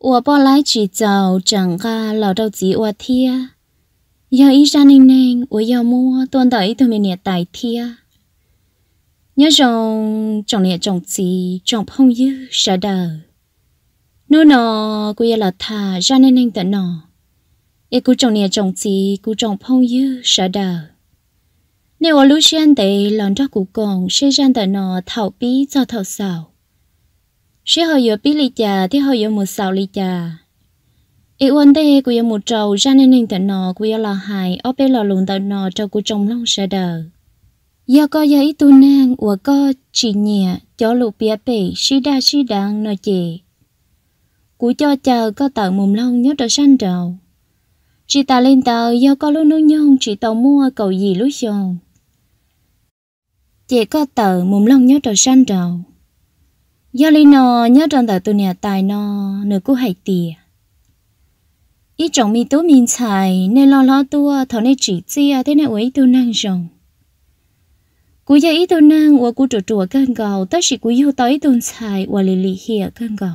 我 bỏ 来去找长个老 đầu 子我贴，要一山宁宁，我要 mua toàn đợi tôi mình nhiệt tài thia. Nhớ rồng trồng nhiệt trồng gì trồng phong dư sợ đờ. Nô nọ cô là thà ra nên anh tận nọ. Ê cô trồng nhiệt trồng gì cô trồng phong dư sợ đờ. Nếu ở lúc xuyên tệ lòng đó cô còn sẽ ra tận nọ thảo bí cho thảo xào sẽ hơi giờ bí lì chà thì hơi giờ một sáu lì chà ý quan thế của giờ một trầu ra nên hình tận nọ của giờ là hài ở bên là luôn tận nọ trầu của chồng long sẽ đờ giờ có giờ ít tu nang của có chỉ nhẹ cho lục bia bể si đa si đang nói chị của cho chờ có tờ mồm long nhớ trở xanh trầu chị ta lên tờ do có lúc nước nhông chị tàu mua cầu gì lúc xong chị có tờ mồm long nhớ trở xanh trầu giờ lên nó nhớ trong đời tôi nhà tài nó nửa cú hay tì ý chồng mi tố mình chài nên lo lo tua thọ nên chỉ chia à, thế này ủy tôi năng rồng cú giờ ý tôi năng và cú trộn trộn cơn gầu tất sĩ cú yêu tới tôi chài và lì lì hiệp cơn gầu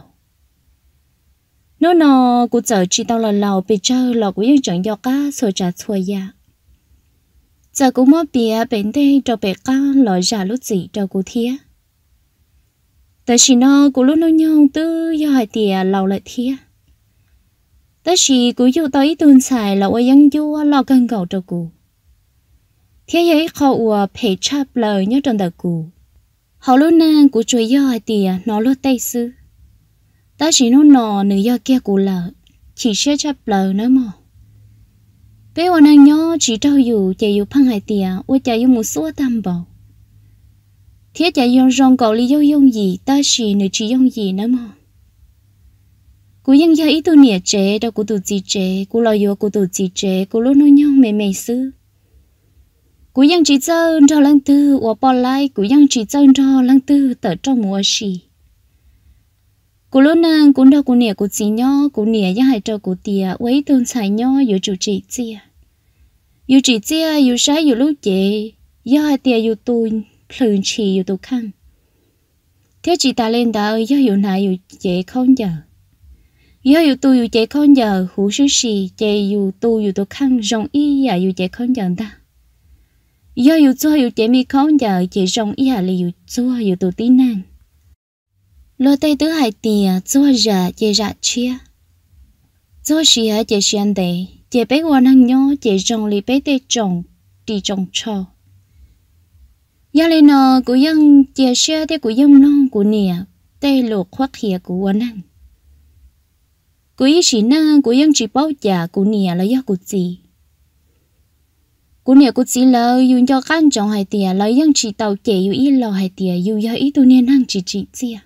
nó nó cú chờ chỉ tao là lầu bị chơi lọ cú yêu chọn do cá sôi trà sôi ya giờ cú mất bia bệnh tê cho bé cá lọ giả lúc gì cho cú thiếc tới chỉ nó cũng lúc nó nhau tư do hai tìa lâu lại thia tới chỉ cũng dụ tới tuần xài là quay dân du lo cân cầu cho cụ thế giấy khó ua phải chấp lời nhớ trong đời cụ họ lúc nang của chuối do hai tìa nó lúc tay sư tới chỉ nó nọ nữ do kia cụ lợ chỉ sẽ chấp lời nữa mà, bây giờ hàng nhớ chỉ trao dù chạy dù phăng hai tìa ua chạy dù một số tam bảo thế chả dùng rong cậu lý dùng dùng gì ta chỉ nữa chỉ dùng gì nữa mà cú yên giờ ít tu nịa chế đâu cú tu chỉ chế cú lo yêu cú tu chỉ chế cú luôn nói nhau mề mề sư cú yên chỉ chơi cho lăng tư ở bỏ lại cú yên chỉ chơi cho lăng tư tớ trong mùa xì cú luôn nang cú đâu cú nịa cú chỉ nhau cú nịa yên hai trâu cú tia quấy tôn xài nhau yêu chủ chỉ chia yêu chỉ chia yêu sai yêu lúc chế yêu hai tiề yêu tuôn lươn chỉ yêu tụ khăn. Thế chị ta lên đã ơi, gió hiệu nạ yêu chế không giờ. Gió hiệu tu yêu chế không giờ, hủ sư xì, chế yêu tu yêu tụ khăn, rộng y à yêu chế không giờ ta. Gió yêu chua yêu chế mi không giờ, chế rộng y à lì yêu chua yêu tụ tí nàng. Lô tây tứ hải tìa, chua giả, chế giả chia. Chua xì hả chế xì ăn đề, chế bé hoa năng nhó, chế rộng lì bé tê trồng, đi trồng trò gia lên nó của dân chia sẻ thế của dân non của nè tê lột khoác hiệp của quán ăn của ý chỉ na của dân chỉ bao trả của nè là do của gì của nè của gì là dùng cho căn trọng hai tiền là dân chỉ tàu chạy dùng ít lo hai tiền dùng do ý tu nên năng chỉ chỉ chia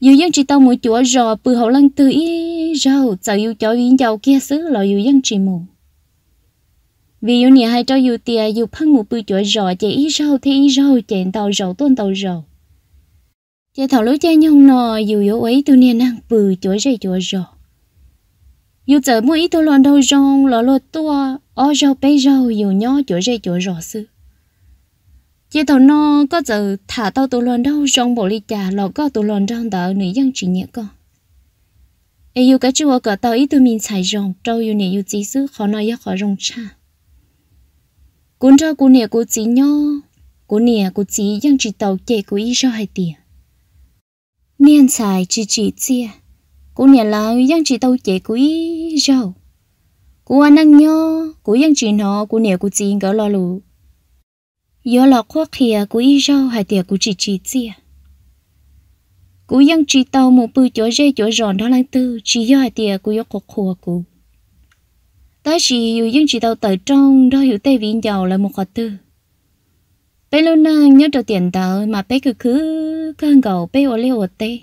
dù dân chỉ tàu mỗi chúa rò bự hậu lăng tự ít rau giờ dù cho viên giàu kia xứ là dù dân chỉ mù vì yêu nhỉ hai cho yêu tia yêu phăng một bự chuỗi rò chạy ý rau thế ý rau chạy tàu rau tuôn tàu rau chạy thảo lối chạy nhung nò yêu yếu ấy tu niên năng bự chuỗi chạy chuỗi rò yêu chở mỗi ý tôi lòn đầu rong lò lò tua ó rau bé rau yêu nhỏ chỗ chạy chỗ rò sư chạy thảo nò có giờ thả tàu tôi lòn đầu rong bộ ly trà lò có tôi lòn rong đỡ nữ dân chỉ nhẹ con yêu cái chua cả tàu ý tôi mình xài rong trâu yêu nè yêu chỉ sư khó nói yêu khó rong cha cũng cho cô nè cô chỉ nhó cô nè cô chỉ dân chỉ tàu chạy cô y cho hai tiền niên xài chỉ chỉ chia cô nè là dân chỉ tàu chạy cô y cho cô ăn ăn nhó cô dân chỉ nó cô nè cô chỉ gỡ lo lù giờ là khoác kia cô y cho hai tiền cô chỉ chỉ chia cô dân chỉ tàu một bữa chỗ dây chỗ giòn đó là tư chỉ do hai tiền cô y cuộc khua cô ta chỉ yêu những chỉ đầu tới trong đó hiểu tay viên giàu là một họ tư bé lâu nay nhớ trở tiền tàu mà bé cứ cứ cơn gầu bé ô liu ô tê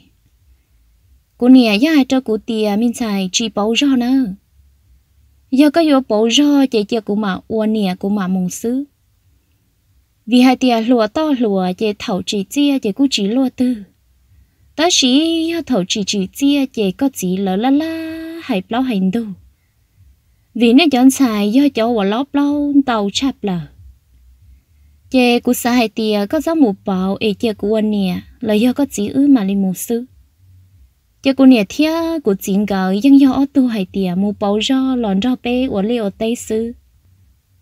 cô nè giá cho cô tiền mình xài chỉ bảo cho nữa giờ có vô bảo cho chị chị cô mà ô nè cô mà mong xứ vì hai tia lùa to lùa chị thầu chỉ chia chị cũng chỉ lùa tư ta chỉ thầu chỉ chỉ chia chị có chỉ lỡ la la hay bao hành đâu vì nè chọn xài do chỗ và lóp lâu tàu chạp lờ chè của xã hai tìa có gió một bảo ê chè của anh nè là do có chỉ ư mà lên một sư chè của nè thia của chính gờ dân do ở tu hai tìa một bảo do lòn do bê của leo tây sư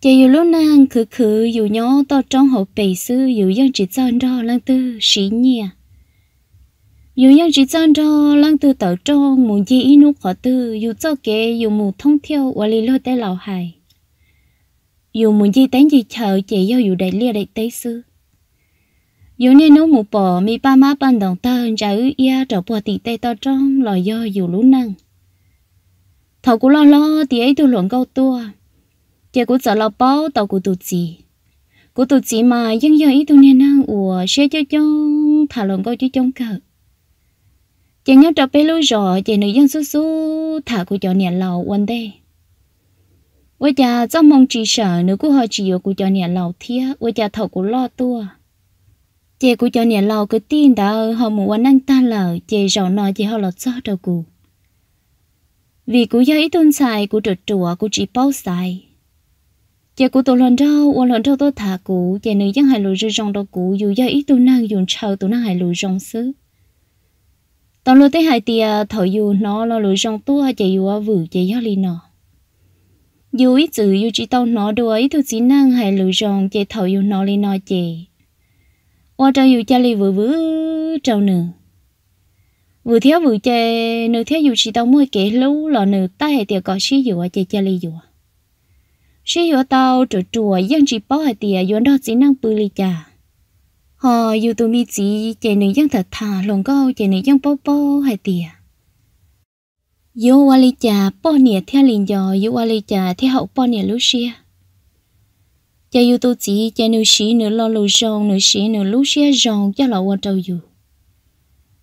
chè dù lúc nàng khử khử dù nhỏ to trong hậu bể sư dù dân chỉ cho do lăng tư xí nhẹ dù những chỉ chọn cho lăng từ tàu cho muốn gì ít nút khó từ dù cho kế dù mù thông theo và lý lo tế lão hài dù muốn gì tánh gì chờ chỉ do dù đại lia đại tế sư dù nên nấu mù bỏ mi ba má ban đồng ta trả ư ia trở bỏ tỷ tê to trong lò do dù lũ năng thầu cũng lo lo tỷ ấy tôi luận câu tua chỉ cũng sợ lo bao tàu cũng tụt gì cũng tụt gì mà dân do ý tôi nên năng ủa sẽ cho chong thả luận câu cho chong cờ chị nhớ cho bé lối rồi chị nữ dân su su thả của cho nhà lầu quên đây ôi cha cho mong chị sợ nữ của họ chỉ yêu của cho nhà lầu thia ôi cha thầu của lo tua chị của cho nhà lầu cứ tin đã họ muốn quên anh ta lờ chị rồi nói chị họ là cho đâu cụ vì cụ giấy tôn xài cụ trượt trùa cụ chỉ bao xài chị cụ tổ lần đâu qua lần đâu tôi thả cụ chị nữ dân hai lùi rong đâu cụ dù giấy tôn năng dùng chờ tôn năng hai lùi rong xứ tao luôn thấy hai tia thở dù nó lo lối trong tua hay chạy dù vử chạy gió lì nó dù ít chữ dù chỉ tao nó đồ ấy thuộc chỉ năng hai lối trong chạy thở dù nó lì nó chạy qua trao dù cha lì vừa vừa trâu nửa vừa thiếu vừa chạy nửa theo dù chỉ tao mua kể lú lọ nửa ta hệ tiệc có xí dù chạy chê lì dù xí dù tao trượt trùa dân chỉ bao hai tiệc dù đó chỉ năng bự lì chà họ ờ, dù tôi mi chỉ chạy nữ dân thật thà lòng câu chạy nữ dân bó bó hay tìa yo wali cha bó nè theo liền dò yo wali cha theo hậu bó nè lúc xia cha yo tụi chỉ chạy nữ sĩ nữ lo lù rong nữ sĩ nữ lúc xia rong cho lọ qua trâu dù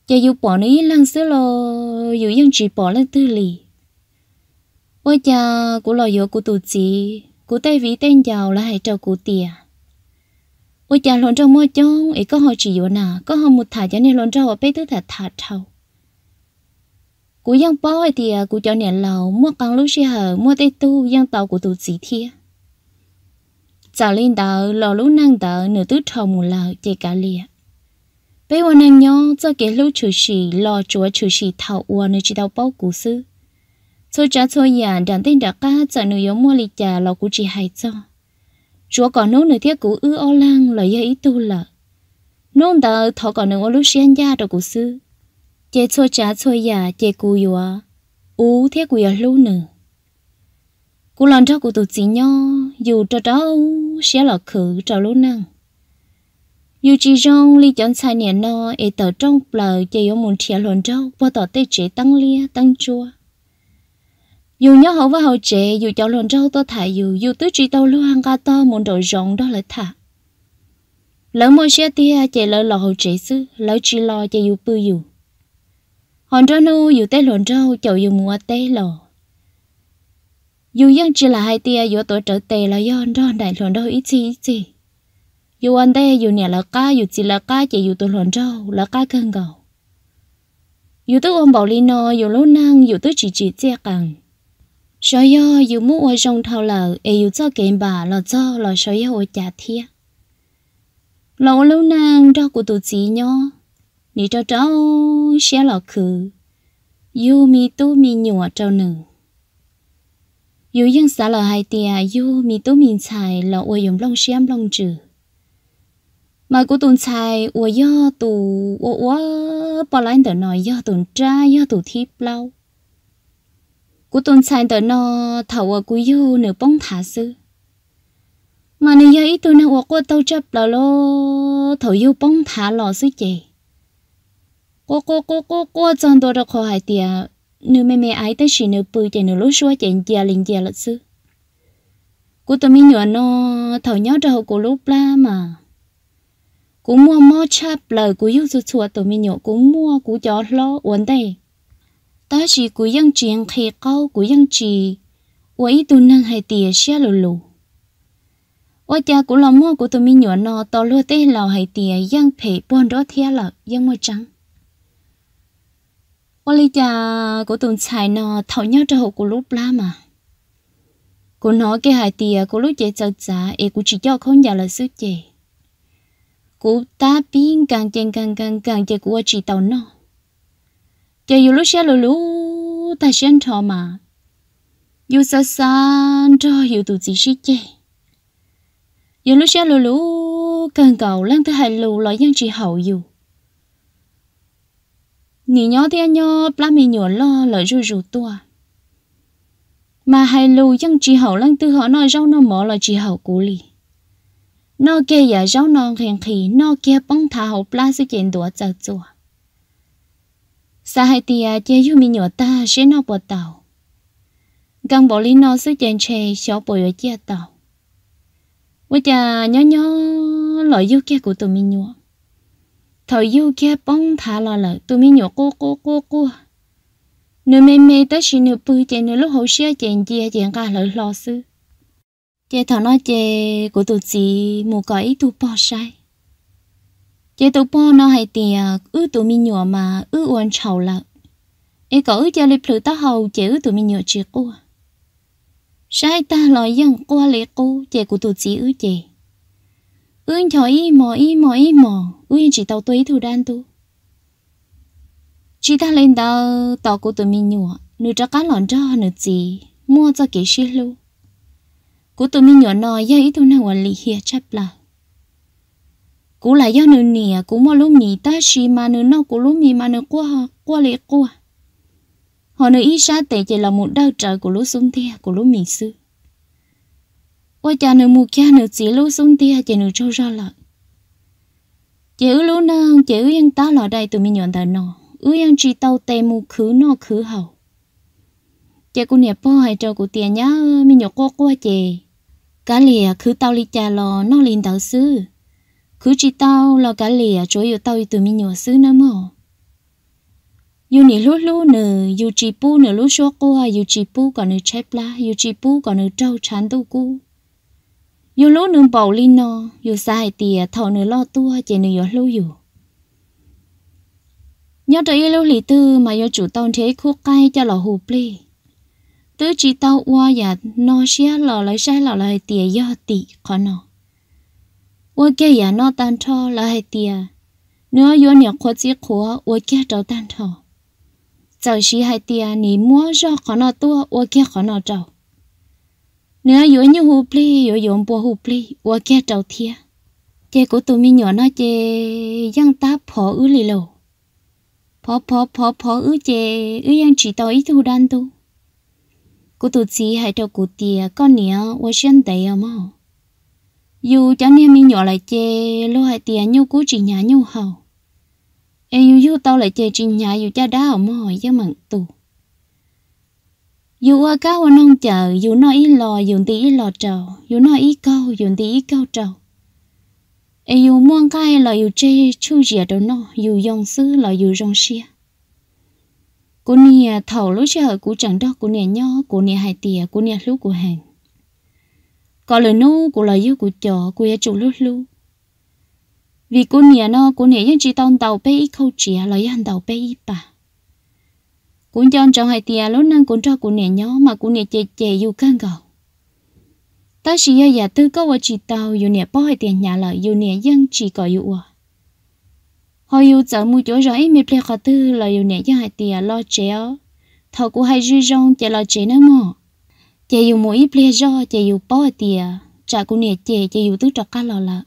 cha yo bỏ nữ lăng xứ lo yo dân chỉ bỏ lên tư lì ôi cha của lo yo của tụi chỉ của tay vị tên giàu là hai trâu của tiền ôi chả lon trâu mua chong ấy có họ chỉ vô nà có họ một thả cho nên lon trâu ở bên thứ thả thả trâu cú giang bó thì à, cú cho nè lầu mua càng lúc xí hở mua tê tu giang tàu của tụt chỉ thia chào lên tàu lò lúc năng tàu nửa tứ trâu mù lợ chê cả lìa bây giờ năng nhau cho cái lúc chủ xì lò chúa chủ sĩ thảo uo nơi chỉ tàu bao cú sư số trả số nhà đàn tên đã cá cho nửa yếu mua lì trà lò cú chỉ hay cho chúa còn nô nơi thiết cũ ư ô lang là dây ý tu lợ nôn tờ thọ còn nương ô lúc xuyên gia đồ cụ sư chê cho trả cho già chê cù yùa ú thiết cù yà lưu nữa cú lần cho cụ tụt chỉ nho dù cho đó sẽ là khử trò lúc năng dù chỉ trong li chọn sai nè no e tờ trong bờ chê yô muốn chia luận trâu qua tỏ tê chế tăng lia tăng chua dù nhớ hậu và hậu trẻ dù cháu lần rau tôi thả dù dù tứ chỉ tàu lưu hàng ca to muốn đổi rộng đó là thả lỡ môi xe tia chạy lỡ lò hậu trẻ sư lỡ chỉ lo chạy dù bư dù hòn rau nu dù tê lần rau chậu dù mùa tê lò dù dân chỉ là hai tia dù tôi trở tê là do rau đại lần rau ít gì ít gì dù anh đây dù nhà là ca dù chỉ là ca chạy dù tôi lần rau là ca cân gầu dù tôi ôm bảo lino dù lâu năng dù tứ chỉ chỉ che càng sao yo, yêu ở trong 所以有木我上头了，也有做见吧，了做了所以我家贴。老 lâu e nàng cho của tụi chị nhó, nị cho cháu sẽ lọ khử, yêu mi tu mi nhủa trâu nữ. Yêu dân xã lọ hai tia, yêu mi tu mi xài lọ ôi dùng long xem long chữ. Mà của tụi xài ôi yo tụ ôi ua bỏ lại đỡ nói yo tụi cha yo tụi thiếp lâu cú tôn sai tớ nó thầu ở cú yêu nửa bông thả sư mà nửa giờ ít tôi nào qua tàu chấp là lo thầu yêu bông thả lò sư chè cô cô cô cô cô chọn đồ được khỏi tiệt nửa mẹ mẹ ấy tới chỉ nửa bự chè nửa lối xua chè già liền già lật sư cú tôi mi nhớ nó thầu nhớ đầu cú lúc la mà cú mua mò chắp lời cú yêu chuột tôi mi nhớ cú mua cú chó lo uốn đây ta chỉ cố gắng chiến khi câu cố gắng chỉ ủa ít tu năng hai tiền xe lù lù ủa cha cú lo mua của tụi mi nhỏ nó to lúa tê lò hai tiền dân phê bọn đó thiệt là dân mua trắng ủa lý cha của tụi xài nó thấu nhau cho hộ của lúc la mà cô nó cái hai tiền cô lúc chơi chơi giá ê cô chỉ cho không nhà là sức chơi cô ta biến càng chen càng càng càng chơi của chỉ tàu nó giờ yêu lúc xe lù lù ta xem thọ mà yêu xa xa cho hiểu tụ chỉ sĩ chê yêu lúc xe lù lù cần cầu lăng thứ hài lù lo dân chỉ hậu yêu nhị nhó thì anh nhó plá mì nhổ lo lời rù rù tua mà hài lù dân chỉ hậu lăng tư họ nói rau nó mỏ là chỉ hậu cú lì nó kê giả rau nó khen khí, nó kê bóng thả hậu plá sự chuyện đùa chào chùa sa hai tia chơi yu mi nhỏ ta sẽ nó bỏ tàu gần bỏ lý nó sẽ chèn chè xó bỏ ở chia tàu với cha nhỏ nhỏ loại yu kia của tụi mi nhỏ thời yu kia bóng thả lo lợ tụi mi nhỏ cô cô cô cô nếu mê mê tới xin nếu bư chè nếu lúc hậu xia chèn chia chèn cả lợ lo sư chè thằng nó chè của tụi chị mù có tụi bỏ sai chế tụ bò nó hay thì ư tụ mi nhỏ mà ư uốn chầu là ấy có ư chơi lịch lử ta hầu chế ư tụ mi nhỏ chỉ cô sai ta lòi dân qua lệ cô chế của tụ chỉ ư chế ư cho y mò y mò y mò ư chỉ tàu tuế thủ đan tu chỉ ta lên tàu tàu của tụ mi nhỏ nửa cho cá lòn cho nửa gì mua cho kỹ sĩ luôn của tụi mình nhỏ nói dây tụ nào quản lý hiệp chấp là cú là do nữ nè à, cú mà lúc nì ta xì mà nữ nó cú lúc mì mà nữ qua qua lệ qua họ nữ ý sa tệ chỉ là một đau trời của lúc xuống thea của lúc mì sư qua cha nữ mù kia nữ chỉ lúc xuống thea chỉ nữ trâu ra lại chỉ ư lúc nào chỉ ư yên ta lọ đây tụi mình nhận đời nó ư yên chỉ tàu tê mù khứ nó khứ hậu chỉ cú nẹp po hay cho cú tiền nhá mình nhọc qua qua chị cá lìa khứ tàu lì cha lò nó liền tàu xứ cứ chỉ tao là cả lìa chỗ yêu tao từ mình nhỏ xứ nữa mà yêu nỉ lú lú nè yêu chỉ pu nè lú số cô à yêu chỉ pu còn nè chép lá yêu chỉ pu còn nè trâu chán tu cô yêu lú nè bảo linh nọ, yêu sai tìa thầu nè lo tua chỉ nè yêu lú yêu nhớ tới yêu lú lì tư mà yêu chủ tao thế khu cay cho lò hụp li tứ chỉ tao qua và nó xé lò lấy sai lò lấy tìa do tị con nọ. 我家也拿单车来的，你要有两块几块，我家找单车。早时还的，你莫绕可那多，我家可那找。你要有你湖北，有永波湖北，我家找天。这个都没鸟那这样打跑屋里喽，跑跑跑跑屋这屋样知道一头单都。cô tổ chỉ hãy cho cô tia con nhớ và xuyên đầy ở mau dù chẳng niên mi nhỏ lại chê lô hai tiền nhu cú chỉ nhà nhu hầu e dù dù tao lại chê chỉ nhà dù cha đá hầu mò hỏi cho mặn tù dù qua cá hoa nông chờ dù nó ít lò dù tí ít lò trầu dù nó ít câu dù tí ít câu trầu e dù muôn cái là dù chê chu dìa đâu nó dù dòng sư là dù dòng xia cô nia thầu lối chờ cô chẳng đó cô nia nhỏ cô nia hai tìa cô nia lúc của hàng có lời nô của lời yêu của chó của yêu chủ lúc lu vì cô nhẹ nó cô nhẹ những chỉ tao tàu pe ít câu chĩa lời hàng tàu pe ít bà cô chọn trong hai tia lúc năng cô cho cô nhẹ nhỏ mà cô nhẹ chè chè yêu căng gạo ta chỉ yêu giả tư có vợ chị tao yêu nhẹ bỏ hai tiền nhà lời yêu nhẹ dân chỉ có yêu à họ yêu chợ mua chỗ rồi mới lệ khó tư lời yêu nhẹ dân hai tia lo chéo thầu của hai duy rong chè lo chế nữa mà chị dù mỗi ít lê do chị dù bỏ tiề trả cô nè chị chị dù tứ trọc cá lò lợ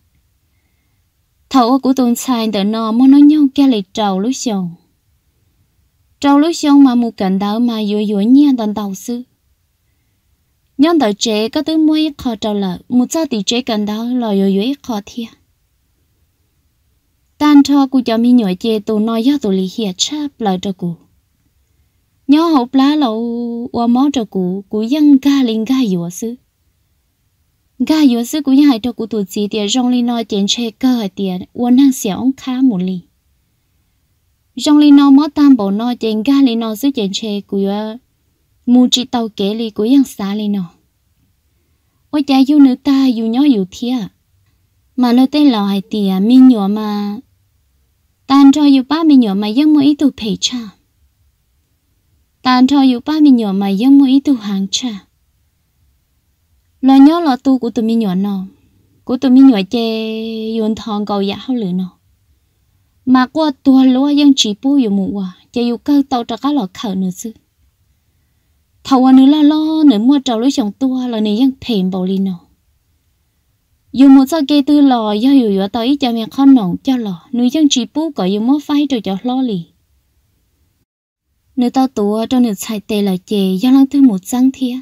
thầu của tôn sai tờ nọ mong nó nhau kia lại trầu lối xong trầu lối xong mà một cảnh đạo mà vừa vừa nhiên tần đầu sư nhân tờ chị có tứ mỗi khó trầu lợ mua cho tỷ chị cảnh đạo lò vừa vừa khó thiệt tan cho của cho mi nhỏ chế tụ nói do tôi lì hiệt chắp lời cho cô nhớ hộp lá lâu và mó cho cụ cụ dân ga linh ga yếu sư ga yếu sư cụ dân hai cho cụ tuổi gì tiền rong linh nói tiền chơi cơ hai tiền và năng xẻ ông khá một li rong linh nói mó tam bộ nói tiền ga linh nói sư tiền chơi cụ mu chỉ tàu kế li cụ dân xá linh nói ôi cha yêu nữ ta yêu nhớ yêu thia mà lơ tên lò hai tiền mi nhỏ mà tan cho yêu ba mi nhỏ mà dân mỗi ý tụ phải cha tàn trò yếu ba mình nhỏ mày giống mỗi tu hàng cha lo nhớ lo tu của tụi mình nhỏ nọ của tụi mình nhỏ chê yun thòng cầu dạ hao lửa nọ mà qua tua lúa dân chỉ bố yếu mù quả chê yếu cơ tàu cho cá lọ khở nữa chứ thầu à nữa lo lo nữa mua trầu lúa chồng tua là này dân thèm bầu lì nọ dù một sao kê tư lò do dù yếu tới cho mẹ con nồng cho lò nuôi dân chỉ bố có yếu mất phai cho cho lo lì nếu tao tụa trong nửa sai tê là chè do lăng thứ một sáng thia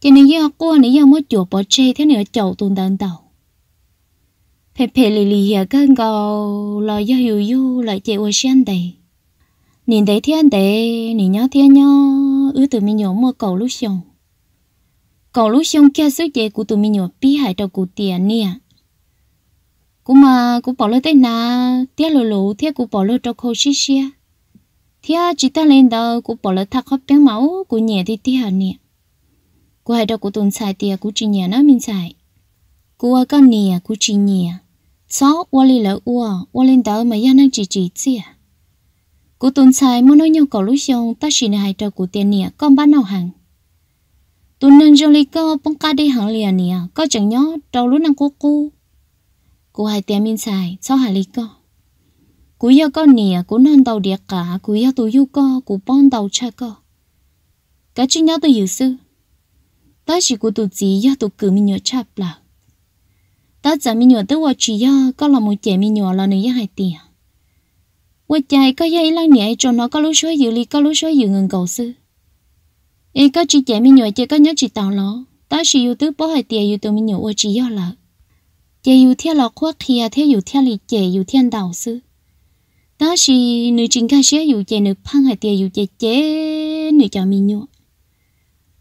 cho nên do cô nãy do mất chuột bỏ chê thế nửa chậu tuần đàn tàu phê phê lì lì ở cơn gò lo do hiểu du lại chè ô sen đầy nhìn thấy thiên đệ nhìn nhau thiên nhau ứ tụi mình nhỏ mua cầu lúc xong cầu lúc xong kia sức chè của tụi mình nhỏ bị hại đầu của tiền nè cũng mà cũng bỏ lỡ tên na tiếc lù lù tiếc cũng bỏ lỡ trong khâu xí xia thia chỉ ta lên đó cũng bỏ lỡ thắc khóc tiếng máu cũng nhẹ thì tia nè cô hai đâu cũng tồn xài tia à, cũng chỉ nhẹ nó mình xài cô ở à, con nè à, cũng chỉ nhẹ sau qua lên lỡ qua qua lên đó mà yên năng chỉ chỉ chia cô tồn xài muốn nói nhau cầu lối xong ta chỉ là hai trâu của tiền nè con bán nào hàng tụi nàng cho lý cơ bông ca đi hàng liền nè có chẳng nhớ trâu lối nàng cô cô cô hai tiền mình xài sau hai lý cơ cú yêu con nè cú non đầu địa cả cú yêu tù yêu co cú bon đầu cha co cái chuyện nhau tôi hiểu sư ta chỉ cú tụ chỉ yêu tụ cử mình nhớ chạp là ta giả mình nhớ tới hoa chỉ yêu có là một trẻ mình nhớ là nữ hai tiền hoa chạy có yêu lăng nhẹ cho nó có lúc số dự lý có lúc số dự ngừng cầu sư ý có chỉ trẻ mình nhớ chỉ có nhớ chỉ tao nó ta chỉ yêu tứ bỏ hai tiền yêu tụ mình nhớ hoa chỉ yêu là chỉ yêu theo là khoa kia theo yêu theo lý trẻ yêu thiên đạo sư ta chỉ nữ chính khai sẽ dụ chế nữ phăng hai tia dụ chế chế nữ cho mình nhọ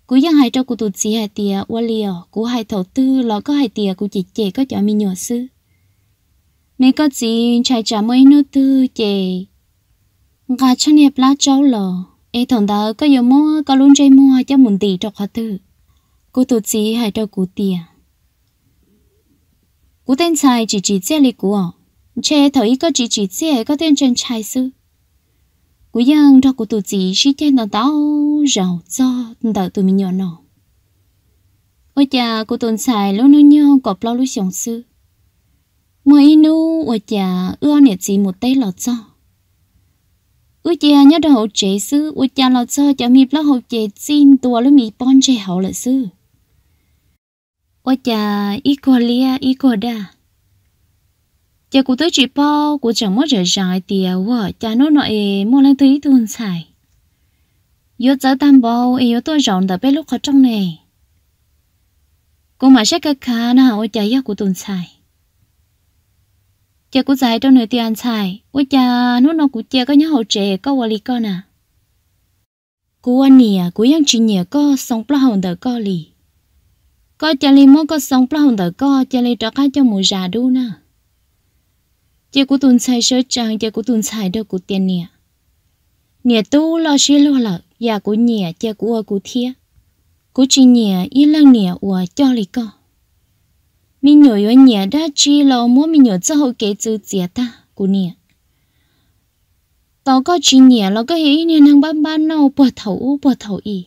cú giang hai trâu cú tụt xì hai tia qua liều cú hai thầu tư lọ có hai tia cú chỉ chế có cho mình nhọ sư nếu có gì chạy trả mấy nữ tư chế gà chân hiệp lá cháu lò ê thằng đó có giờ mua có luôn chơi mua cho muốn tỷ trọc hạt tư cú tụt xì hai trâu cú tia cú tên sai chỉ chỉ chế lì cú à che thấy có chỉ chỉ xe có tên chân trai sư cú dân đó của tụi chị chỉ tên nó tao rào cho đợi tụi mình nhỏ nọ ôi cha của tụi xài lúc nó nhau có lo lúc sống sư mỗi inu ôi cha ưa nè chỉ một tay lọt cho ôi cha nhớ đầu hậu chế sư ôi cha lọt cho cho mi lo hậu chế xin tua lúc mi bon chế hậu lại sư ôi cha ý có lia ý có đa giờ cụ tới chị bao của chẳng mất giờ dài tiền à, vợ cha nó nội mua lên tí tuôn xài giờ giờ tam bao yếu tôi rộng đã biết lúc khó trong này cô mà sẽ cái khá nó hỏi cha yêu của tuôn xài cha cụ dài trong nơi tiền xài ôi cha nó nó cụ cha có nhớ hậu trẻ có vợ lý con à cô anh nè cô yang chị nhẹ có sống bao hồng đỡ có lì có cha lì mua có sống bao hồng đỡ có cha lì trả cái cho mùa già đu nè chị của tuần sai sơ trang chị của tuần sai đâu của tiền nè nè tu lo xí lo lợ giờ dạ của nhẹ chị của ở của thia của chị nhẹ yên lặng nhẹ của cho lì co mình nhớ yo nhẹ đã chỉ lo mua mình nhớ cho hậu kế chữ chia ta của nhẹ tao có chị nhẹ lo có hiểu nhẹ năng ban ban nào bỏ thấu bỏ thấu ý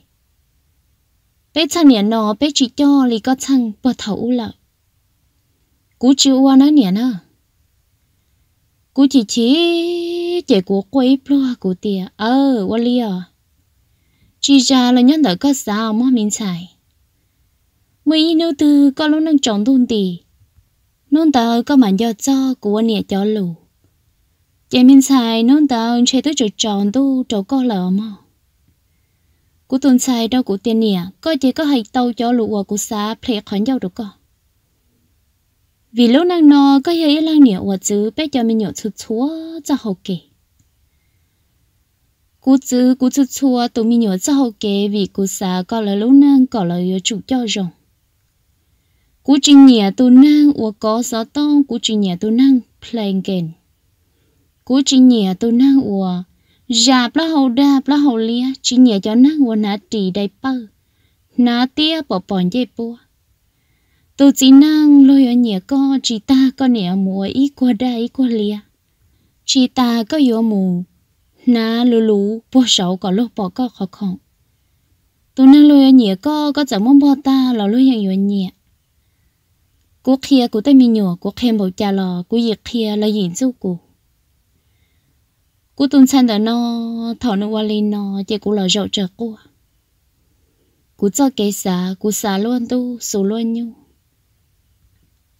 bé thằng nhẹ nó bé chỉ cho lì có thằng bỏ thấu lợ cú chịu qua nó nhẹ nó cú chỉ chỉ chỉ của quấy plua của tiề ờ qua lia à. chỉ ra là nhân đỡ có sao mà mình xài mấy nô tư có lúc năng chọn tôn tì nôn tờ có màn do cho của anh nhẹ cho lù chị mình xài nôn tờ chơi tới chỗ chọn tu chỗ có lờ mà cú tuần xài đâu của tiền nhẹ có chỉ có hay tàu cho lù của xa plek khẩn nhau được không vì lúc năng nó có hiểu lang nhiều và chứ bây giờ mình nhiều chút chúa cho hậu kể cú chứ cú chút chúa tụi mình nhiều cho hậu kể vì cú xã có là lúc năng có là yếu chủ cho rồi cú chỉ nhà tụi nang và có gió to cú chỉ nhà tụi nang playing game cú chỉ nhà tụi nang và già bla hậu đa bla hậu lia chỉ nhà cho nang và nát, trì đầy bơ nã tia bỏ bỏ dây bùa tu chỉ năng lôi ở nhà co chỉ ta có nẻ mùa ý qua đa ý qua lìa chỉ ta có yếu mù na lù lù bó sầu có lúc bỏ có khó khăn tu năng lôi ở nhà co có chẳng muốn bỏ ta là lôi hàng yếu nhẹ cố kia tay mình nhỏ cố khen bảo cha lò cố việc kia là nhìn sâu cố cố tuân san đó nó thọ nó lên nó chỉ cố là rậu trở cố cố cho cái xá cố xá luôn tu số luôn nhau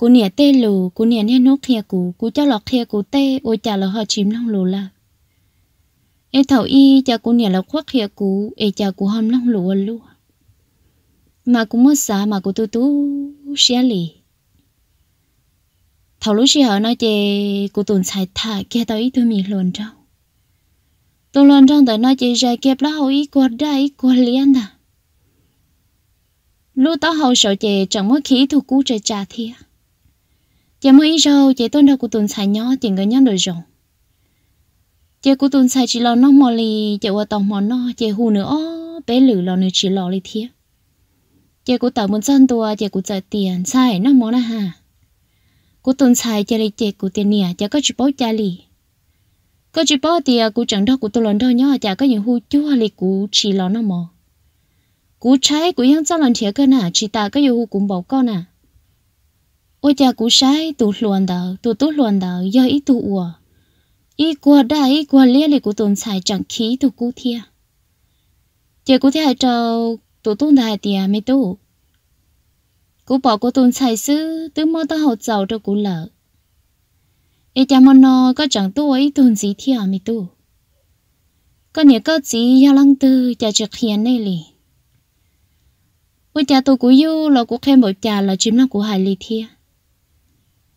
cú nia tê lù cú nia nia nốt thia cú cú cho lọt thia cú tê ôi chả lọ họ chim long lù la ê thảo y cho cú nia lọ khoác thia cú ê cho cú hâm long lù à lu mà cú mất xa mà cú tu tu xia lì thảo lúc xia nói chê cú tuần xài thả kia tao ý tôi mì luôn trong tôi luôn trong tới nói chê ra kẹp lá hậu ý quạt ra ý quạt liền à lúc tao hậu sợ chê chẳng mất khí thu cú trời trà thiệt chỉ mới rồi chỉ tôi đâu của tuần xài nhó tiền người nhó được rồi chỉ của tuần xài chỉ lo nó mò lì chỉ qua tàu mò nó chỉ hù nữa bé lử lo nữa chỉ lo lì thiệt chỉ của tàu muốn dân tua chỉ của giải tiền xài nó mò na hà của tuần xài chỉ lì chỉ của tiền nè chỉ có chỉ bó cha lì có chỉ bó tiền của chẳng đâu của tôi lần đâu nhó chả có những hù chúa lì của chỉ lo nó mò cú trái của những dân lần thiệt cơ nà chỉ ta có nhiều hù cũng bảo con nà ôi cha cú sai tụ luôn đầu tụ tụ luôn đầu giờ ít tụ ủa ít qua đã ít qua liên lì của tồn xài chẳng khí tụ cú thia chị cú thia trâu tụ tụ đại tiề mấy tụ cú bỏ của tồn xài xứ tứ mơ ta hậu giàu cho cú lợ ít cha môn nó có chẳng tụ ấy tồn gì thia mấy tụ có nhiều câu gì ya lăng tư cha chưa hiền này lì ôi cha tụ cú yêu là cú khen bộ cha là chim lăng của hài lì thia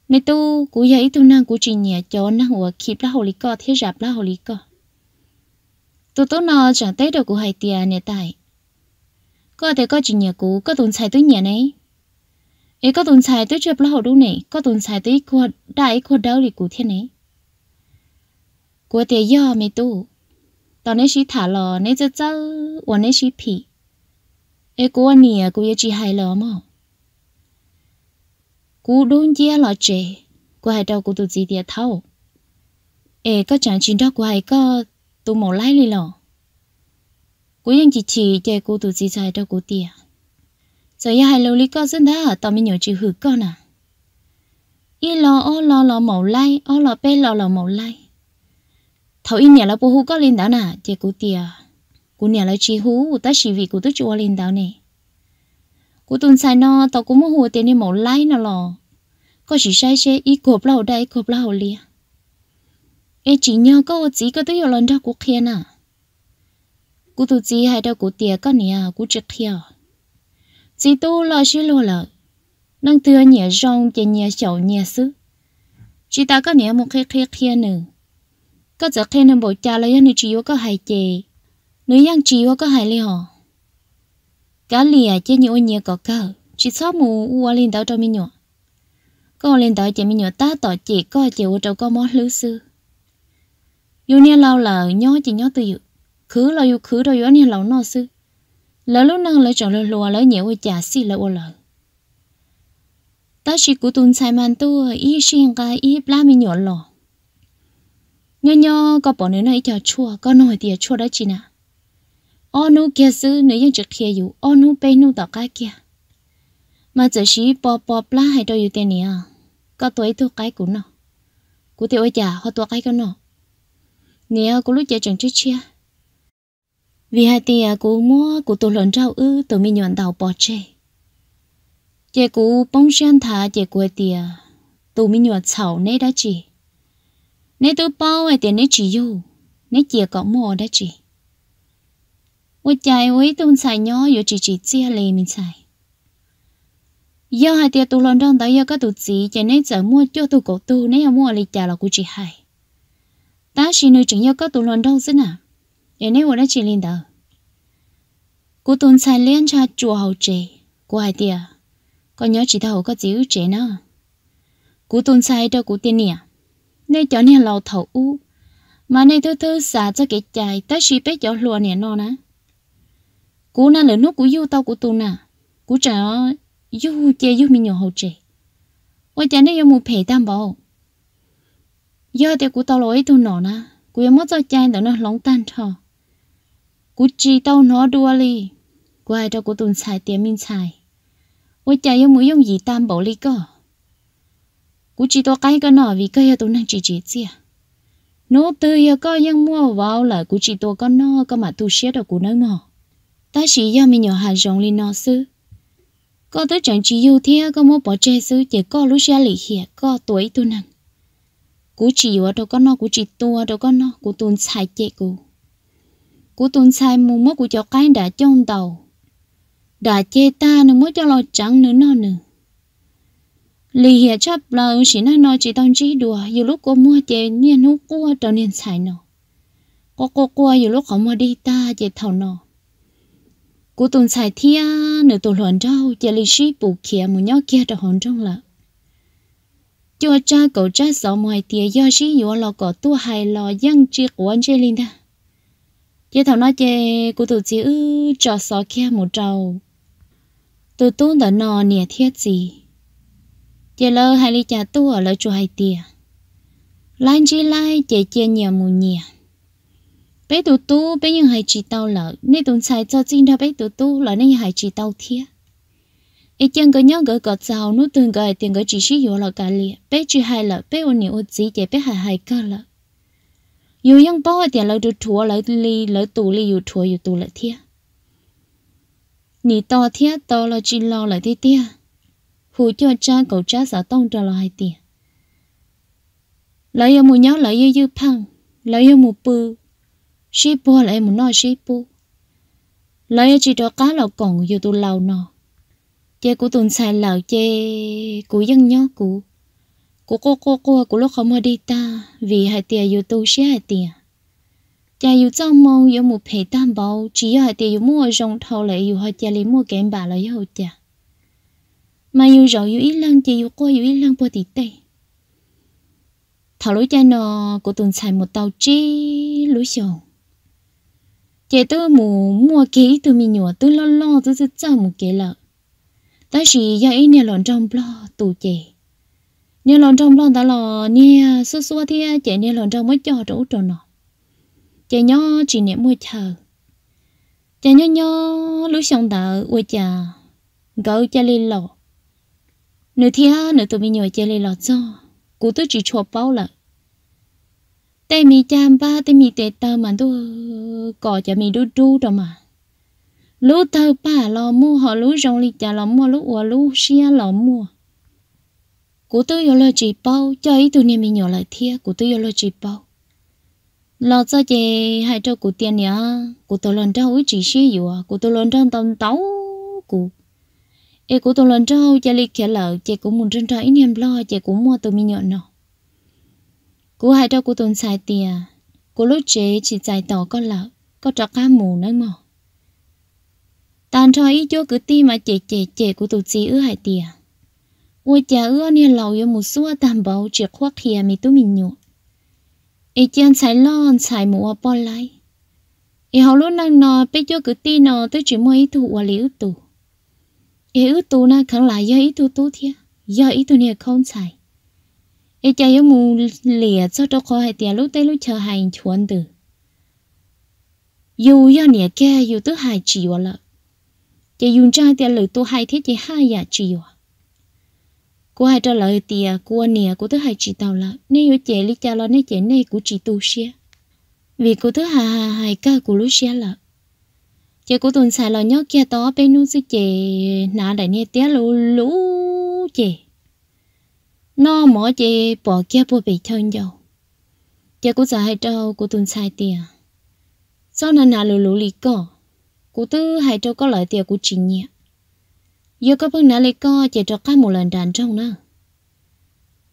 nè tu cú vậy tu năng cú chỉ nhẹ cho năng hùa kịp là hồ co thiết rạp là hồ lý co tu tu nó chẳng tới được cú hay tiền nè tài có thể có chỉ nhẹ cú có tồn tại tới nhẹ này ấy có tồn tại tới chụp là hồ đủ này có tồn tại tới khu đại khu đâu thì cú thế này cú thế do mày tu tao nãy chỉ thả lò nãy cho cháu và nãy chỉ phì ấy cú anh nhỉ, cú giờ chỉ hay lò mà cú đun chia lọ chè cô hai đâu cô tụt gì thì thâu ê có chẳng chuyện đó cô hai có tụi mồ lái đi lọ cô yên chỉ chỉ chơi cô tụt gì sai đâu cô tia giờ ya hai lâu lý có dân đó tao mới nhớ chữ hử con à y lò ô lò lò mồ lái ô lò bê lò lò mồ lái thâu y nhà là bố hú có lên đó nè chơi cô tia cô nhà là chị hú ta chỉ vì cô tu chua lên đó nè cô tuân sai nó tao cũng muốn hùa tiền đi mổ lái nó lò có chỉ sai xe ít cộp lâu đây cộp lâu liền em chỉ nhớ có chỉ có tới lần ra cuộc kia à, cô tu chỉ hay đâu cú tiền có nè cô trực kia chỉ tu lo xí lo lợ nâng tưa nhẹ rong chè nhẹ sầu nhẹ sứ chỉ ta có nè một cái kia kia nữa có giờ kia nên bộ cha lấy anh chỉ có hai chè nữ yang chỉ có hai li hò cá lìa chế nhiều nhiều có cờ chỉ số mù ua lên đó cho mình nhọ có lên đó chỉ mình nhọ ta tỏ chỉ có chỉ u trâu có món lứa sư yêu nia lâu là nhó chỉ nhó từ yêu khứ là yêu khứ rồi yêu nia lâu nó sư lỡ lúc năng lỡ chọn lỡ lùa lỡ nhiều u chả xì lỡ u lỡ ta chỉ cố tồn sai man tu ý xuyên cái ý bla mình nhỏ lò nho nho có bỏ nữa này cho chua có nồi tiệt chua đó chị nào onu kia sư nữ dân trực kia dù onu bê nu tỏ cái kia mà giờ xí bò bò lá hay đâu dù tiền nè à? có tuổi thu cái của nó của tiêu ơi chả họ tua cái cái nó nè của lúc chơi chẳng chút chia vì hai tia à, của mua của tôi lớn rau ư tôi mi nhọn tàu bò chê chè của bông sen thả chè của tia tôi mi nhọn sầu nấy đã chỉ nấy tôi bao ai tiền nấy chỉ yêu nấy chè có mua đã chỉ ôi 我 chạy với tôi xài nhó, giờ chỉ chỉ chia lì mình xài giờ hai tiệt tụ lần đơn tới giờ các tụ chỉ cho nên giờ mua cho tụ cổ tụ nếu mua lì chả là của chị hai ta chỉ nơi chừng giờ các tụ lần đơn xin à để nếu ở đó chỉ lên đầu cô tụn xài liên cha chùa hậu trẻ cô hai tiệt con nhớ chỉ thầu có chữ trẻ nữa cô tụn xài đâu cô tiền nè nên cho nên lầu thầu u mà nên thưa thưa xả cho cái chạy ta chỉ biết cho luôn nè nó nè cú na lỡ nút cú yêu tao của tu na cú trả yêu chê yêu mình nhiều hậu chê ôi chả nên yêu một phê tam bảo giờ thì cú tao lỗi tu nọ na cú em mất cho chai đó nó lóng tan thò cú chỉ tao nó đua li cú ai đâu cú tuần xài tiền mình xài ôi chả yêu mù dùng gì tam bảo li cơ cú chỉ tao cái cái nọ vì cái tao năng chỉ chỉ chia nó từ giờ coi mua vào là cú chỉ tao con nó có mà tu xé đâu cú nói mỏ ta chỉ do mình nhỏ hà rộng lên nó sư có tới chẳng chỉ yêu thế có mua bỏ che sư chỉ có lúc xa lì hiệp có tuổi tu năng cú chỉ ở đâu có nó cú chỉ tu ở đâu có nó cú tuôn sai chê cú cú tuôn sai mù mốt cú cho cái đã trong đầu đã chê ta nữa mới cho lo trắng nữa nó nữa lì hiệp chấp là chỉ nói nó chỉ tông chỉ đùa dù lúc có mua chê nhiên hút cua trở nên sai nó có cô cua dù lúc có mua đi ta chê thầu nó cô tuần xài thia nửa tuần loạn rau giờ lì sĩ bù kia mù nhóc kia đã hòn trong lợ cho cha cậu cha sợ mày tia do sĩ yếu lo cỏ tua hay lo dân chi của anh chơi linh ta giờ thằng nói chê cô tụ chỉ ư cho sợ kia một trâu tụ tu đã nò nè thiết gì giờ lơ hai ly trà tua lỡ chùa hai tia lai chi lai chê chê nhà mù nhà bé tụ tu bé nhưng hay chỉ tao lợ nên tuần xài cho chính ra bé tụ tu là nên hay chỉ tao thiệt ít chân cái nhau cái gọt giàu nút từng cái tiền cái chỉ sử dụng là cả liền bé chỉ hay là bé ôn nhiều gì chỉ bé hay hay cả là dù yang bao tiền lấy được thua lấy li lấy tù li dù thua dù tù lại thiệt nị to thiệt to là chỉ lo lại thiệt thiệt hù cho cha cậu cha sợ tông cho trở hai tiền lấy yêu mua nhau lấy yêu yêu phăng lấy yêu mua bự shi bu lại muốn nói shi bu lấy chỉ cho cá lẩu còn dù tôi lẩu nọ chê của tôi xài lẩu chê của dân nhớ của của cô cô cô của lúc không mà đi ta vì hai tiền dù tôi sẽ hai tiền cha dù cho mong dù một phe tam bảo chỉ hai tiền dù mua rong thâu lại dù hai cha lấy mua kẹm bà lại hậu cha mà dù rồi dù ít lăng chỉ dù cô dù ít lăng bò tít tê thảo lối cha nọ của tôi xài một tàu chi lối sầu chế tôi mù mua kế tôi mi nhỏ tôi lo lo tôi sẽ cho một kế lợ ta chỉ do ấy nhà lọn trong lo tù chế nhà lọn trong lo ta lo nhà xua xua thì chế nhà lọn trong mới cho chỗ cho nó, chế nhỏ chỉ niệm mua chờ chế nhỏ nhỏ lúc xong đợi ôi chà gấu cha lên lọ nửa thiên nửa tụi mi nhỏ cha lên lọ cho cú tôi chỉ cho bao lợ tay mì chăm ba tay mì tệ tao mà tôi cỏ chả mì đu đu đó mà lú thơ ba lò mua họ lú rong li chả lò mua lú ua lú xia lò mua cụ tôi yêu lo chỉ bao cho ý tụi nè mì nhỏ lại thia cụ tôi yêu lo chỉ bao lo cho chị hai cho cụ tiền nhá cụ tôi lần trao chỉ xia dù à cụ tôi lần trao tầm tấu cụ ê cụ tôi lần trao chả li kia lợ chị cũng muốn trân trao ý niệm lo chị cũng mua tụi mì nhỏ nào cô hai đâu cô tồn xài tiền cô lúc chế chỉ giải tỏ con lợ có trọ cá mù nữa mà tàn cho ý chúa cứ ti mà chế chế chế, cô tụ chí ư hải tiền ôi chả ư nia lầu yêu một số tạm bảo chỉ khoác kia mi tu mình nhụ ý chân xài lon xài mù bỏ lại ý hầu lúc năng nò, bé chúa cứ ti nò tôi chỉ mua ý thụ và lý ư tù ý ư tù na khẳng lại do ý tù tu thiệt do ý tù nia không xài ai cha yếu mù lìa cho đâu khó hay tiền lúc tới lúc chờ hành chuẩn từ dù do nè kia dù tới hai dạ chỉ vào lợ chỉ dùng trang tiền lời tôi hai thiết chỉ hai giả chỉ vào cô hai trả lời tiền cô nè cô tới hai chỉ tàu lợ nếu yếu chế lý cha lo nếu chế này của chỉ tu xia vì cô tới hai hai hai ca của lúc xia lợ chế cô tuần xài lo nhớ kia to bên nu sư chế nã đại nè tía lú lú chế nó mỏ chế bỏ kia bố bị thân dầu chế cũng giải trâu của tuần sai tiền sau này nào lù lù lì cỏ của tư hai trâu có lợi tiền của chính nhẹ giờ có bưng nào lì cỏ chế cho cá một lần đàn trong nữa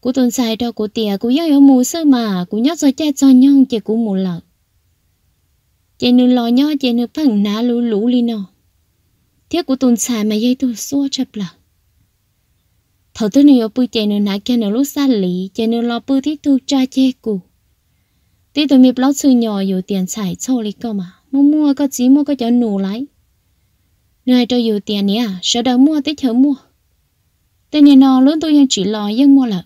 của tuần sai trâu của tiền của nhớ yếu mù sơ mà của nhớ rồi chết cho nhông chế cũng mù lợi chế nữ lo nhớ chế nữ phẳng ná lù lù lì nọ thiết của tuần sai mà dây tôi xua chập lợt thầu tư này bùi chạy nữa nãy kia nữa lúc xa lý chạy nữa lo bùi thì tu cha chê cụ tí tụi mình lão sư nhỏ dù tiền xài cho lý cơ mà mua mua có chỉ mua có cho nụ lấy nơi cho dù tiền nè à, sợ đâu mua tí chở mua tên này nó lớn tôi ยัง chỉ mua lợ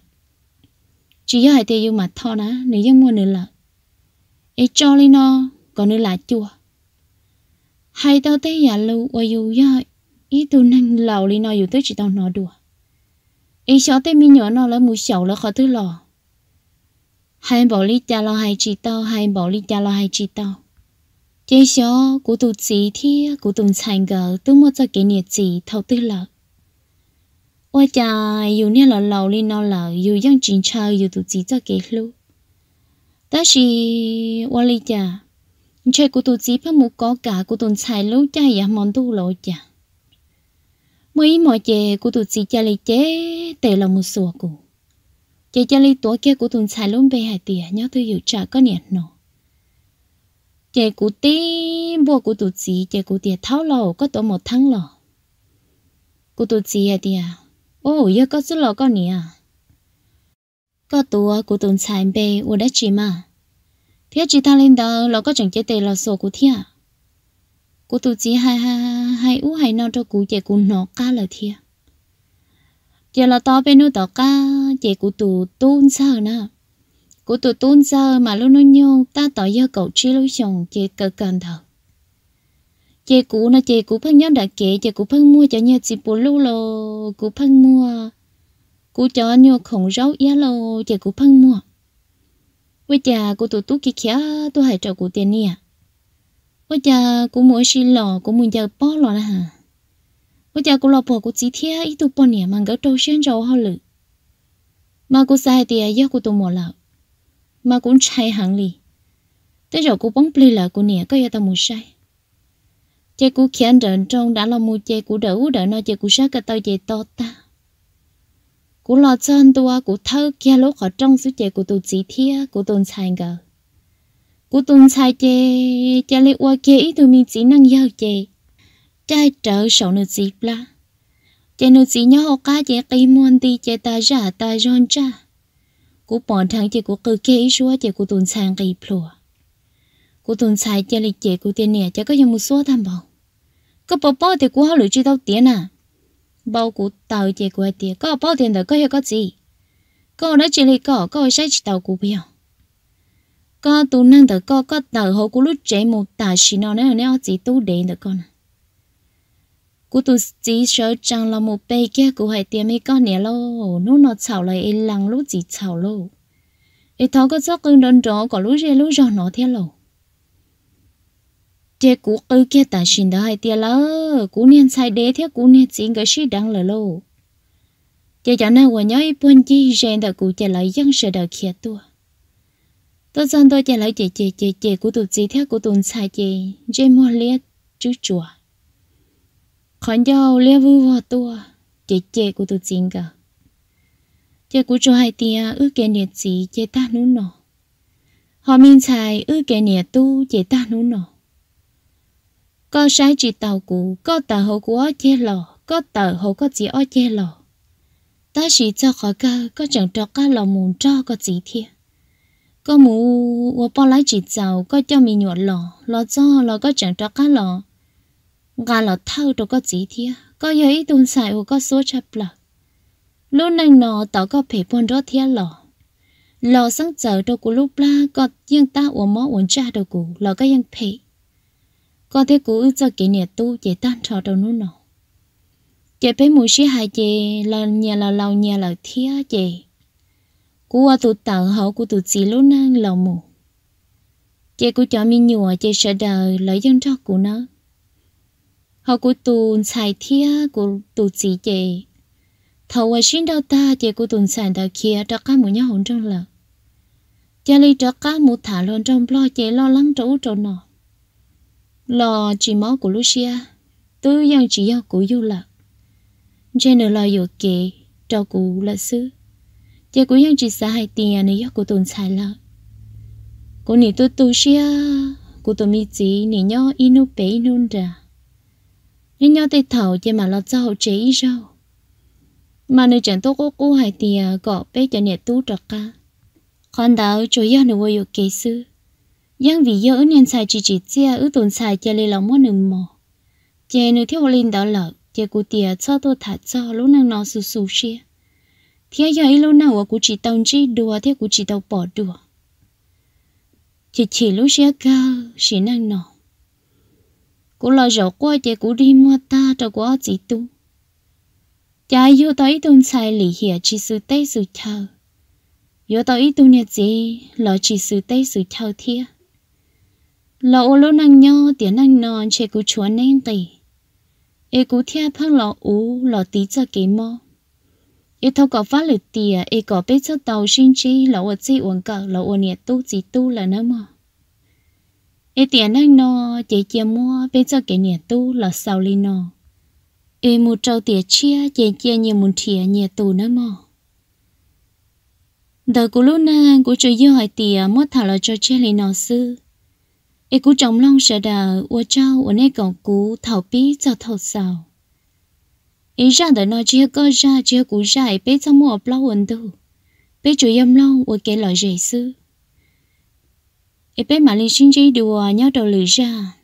chỉ giờ hai tiêu mặt thọ ná mua nữa lợ ấy cho lý nọ còn nữa là chua hai tao tới nhà lưu ở dù giờ ý tôi năng lầu lý nọ, dù tới chỉ tao nó đùa anh cháu tên mi nhỏ nó là mù sầu là khó thứ lò hai bảo lý cha lo hai chị tao hai bảo lý cha lo hai chị tao chế xó cụ tụ chỉ thì cụ tụ thành gờ tư mua cho cái nhiệt chỉ thâu tư lợ ôi cha dù nè lò lầu lên nó lợ dù dân chính chờ dù tụ chỉ cho cái lu ta chỉ ôi lý cha chơi cụ chỉ phải mua có cả cụ tụ xài lu cha ya dạ món tu lộ mấy mọi chè của tụt chị cha lấy chế tệ là một sủa cụ chè cha lấy tổ kia của tụi xài luôn về hải tìa nhớ tôi hiểu trả có niệm nọ chè của tí bố của tụt chị chè của tìa tháo lò có tổ một thăng lò của tụi chị hải tìa ô giờ có số lò có nè à? có tuổi của tụi xài về u đã chị mà thế chị ta lên đó lò có chẳng chế tệ là sổ của thiệt à? cô tụi chị hai hai hai ú hai non cho cụ chạy cụ nó ca lời thia giờ là to bên nó tỏ ca chạy cụ tụ tôn sao nè cụ tụ tôn sao mà lúc nó nhau ta tỏ do cậu chi lúc chồng chạy cờ cần thở chạy cụ là chạy cụ phân nhóm đã kể chạy cụ phân mua cho nhà chị bù lưu lô cụ phân mua cụ cho nhau không rau giá lâu chạy cụ phân mua với cha cụ tụ tú kia kia tôi hãy cho cụ tiền nè giờ giờ giờ muốn muốn muốn lo bỏ bỏ chỉ ít tuổi đôi nữa mà mà sai thì mò lò cũng chạy thế là nè có ta 我家古母是老古母家包了了哈。我家古老婆古几天一度半年忙个周身着好了，嘛古晒的也古都没了，嘛古拆行李，但是古帮不了古年个也都没晒。chế cũng khiến đợn trong đã lo mua chế cũng đỡ đỡ nó chế cũng sát cái tao chế to ta cú lo chân tua cú thơ kia lúc họ trong số chế cú tụ chỉ thia cú tôn sai cả cú tuân sai chê chả lệ qua kia ít thôi mình chỉ năng giờ chê trai trở sổ nữ dịp la chê nữ dịp nhớ học cá chê cây muôn đi chê ta giả ta rôn cha cú bỏ thằng chê cú cứ kia ít xua chê cú tuân sang cây plua cú tuân sai chê lệ chê cú tiền nè chả có dùng một số tham bảo có bảo bảo thì cú học lựa chi đâu tiền à bao cú tàu chê cú tiền có bảo tiền đâu có hiểu có gì có nó chỉ lệ có có sai chỉ tàu cú bây có tú năng tờ có có tờ hồ của lúc trẻ một tờ xì nó nè nè chỉ tu để tờ con cú tu chỉ sợ chẳng là một bề kia cú hay tiêm mấy con nè lô nó nó chảo lại ít lăng lúc chỉ chảo lô ít tháo có sót cưng đơn đó có lúc rẻ lúc giờ nó thế lô chế cú ư kia tờ xì đó hay tiêm lơ cú niên sai đế thế cú niên chỉ cái gì đăng lơ lô chế chẳng nào vừa nhớ ít buồn chi rèn tờ cú chế lại vẫn sợ đờ kia tua tôi dân tôi trả lời chị chị chị chị của tôi chỉ theo của tôi sai chị dây mua liệt chứ chùa khỏi dâu liệt vui vào tua chị chị của tôi chính cả chị của chùa hai tia à, ước kẻ nhiệt chị chị ta nún nọ họ minh xài ước kẻ nhiệt tu chị ta nún nọ có sai chị tàu cũ có tàu hồ của chê lò có tàu hồ có chị ở chê lò ta chỉ cho khó cơ có chẳng cho cá lò mùn cho có chị thiệt có mù wo bỏ lái chỉ giàu có cho mình nhọ lò lò cho lò có chẳng cho cá lò gà lò thâu đâu có gì thế có giấy tuôn xài của có số chập lò lúc này nọ tao có phải buồn rót thế lò lò sáng giờ đâu của lúc la có riêng ta uống mó uống cha đâu của lò có riêng phải có thế cũ cho kỷ niệm tu chỉ tan trò đầu nút nọ chỉ phải mùi xí hai chị là nhà là lâu nhà là thía chị cú ở tụ tàu hậu của tụ chỉ lúc nang lầu mù chị cú chó mi nhùa chị sợ đời lấy dân cho của nó hậu của tụ xài thia của tụ chỉ chị thầu ở xin đâu ta chị của tụ xài đời kia cho cá mũi nhau hồn trong lợ chị lấy cho cá mũi thả luôn trong lo chị lo lắng trấu trộn nọ lo chỉ máu của Lucia tư dân chỉ do của du lợ trên nửa lo dụ kệ cho cụ là xứ giờ cũng ยัง chỉ xa hai tiền này cô tồn tại là cô nị tôi tu xia cô tôi mi chỉ nị nhớ inu bé inu ra nị nhớ tay thầu chỉ mà lo cho hậu chế sao? mà nị chẳng tôi có cô hai tiền gõ bé cho nị tu trật cả còn đào cho giờ nị vui yêu kế sư giang vì giờ ở nên xài chỉ chỉ chia ở à, tồn tại chỉ lấy lòng muốn nương mò chỉ nị theo linh đạo lợ chỉ cô tiền cho tôi thả cho lúc nương nó sù sù xia thế giờ ấy lâu nào cũng chỉ tông chỉ đùa thế cũng chỉ tàu bỏ đùa chỉ chỉ lúc xe cao chỉ năng nọ cũng lo rõ qua chỉ cũng đi mua ta cho quá chỉ tu cha yêu tao ít tuần sai lì hiểu chỉ sự tây sự thao yêu tao ít tuần nhật gì lo chỉ sự tây sự thao thiệt lo ô lô năng nhau tiếng năng non chỉ cũng chúa nên tì ê cũng theo e phăng lo ú lo tí cho cái mò có có là là tiền, tiền tiền biết biết cho sinh chi, tu tu tu tu nó nó nó, nó, mà, chỉ chỉ mua, cái nhiều 一头搞法律地，一个被车道心机，老我自文搞，老我年都自都了那么。一点那喏，姐姐摸被车给年都了少哩喏。一木招爹切，姐姐也木贴年都那么。đời của lúc nè của trời yêu hỏi tìa mất thả là cho che lì nó sư ấy cũng trong lòng sợ đà ua trao ua nè cậu cú thảo bí cho thầu sao ý ra đời nó chia cơ ra chia cú ra ấy bé trong mùa bao quần tu bé chủ yếm long của cái loại rể sư ấy bé mà lên sinh chơi đùa nhau đầu lưỡi ra